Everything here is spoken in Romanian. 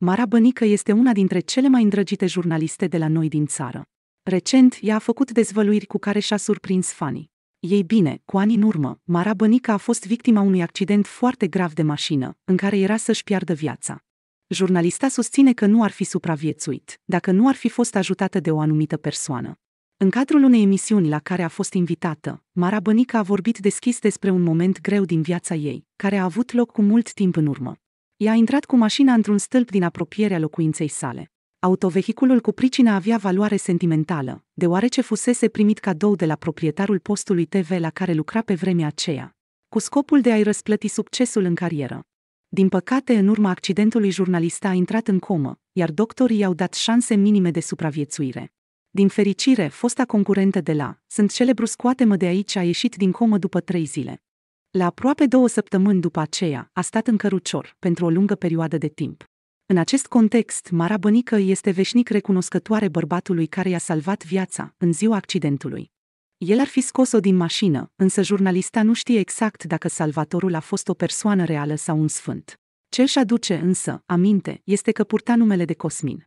Mara Bănică este una dintre cele mai îndrăgite jurnaliste de la noi din țară. Recent, ea a făcut dezvăluiri cu care și-a surprins fanii. Ei bine, cu ani în urmă, Mara Bănică a fost victima unui accident foarte grav de mașină, în care era să-și piardă viața. Jurnalista susține că nu ar fi supraviețuit, dacă nu ar fi fost ajutată de o anumită persoană. În cadrul unei emisiuni la care a fost invitată, Mara Bănică a vorbit deschis despre un moment greu din viața ei, care a avut loc cu mult timp în urmă. Ea a intrat cu mașina într-un stâlp din apropierea locuinței sale. Autovehiculul cu pricina avea valoare sentimentală, deoarece fusese primit cadou de la proprietarul postului TV la care lucra pe vremea aceea, cu scopul de a-i răsplăti succesul în carieră. Din păcate, în urma accidentului, jurnalista a intrat în comă, iar doctorii i-au dat șanse minime de supraviețuire. Din fericire, fosta concurentă de la Sunt celebru scoate-mă de aici a ieșit din comă după trei zile. La aproape două săptămâni după aceea, a stat în cărucior, pentru o lungă perioadă de timp. În acest context, Mara Bănică este veșnic recunoscătoare bărbatului care i-a salvat viața în ziua accidentului. El ar fi scos-o din mașină, însă jurnalista nu știe exact dacă salvatorul a fost o persoană reală sau un sfânt. Ce își aduce însă aminte este că purta numele de Cosmin.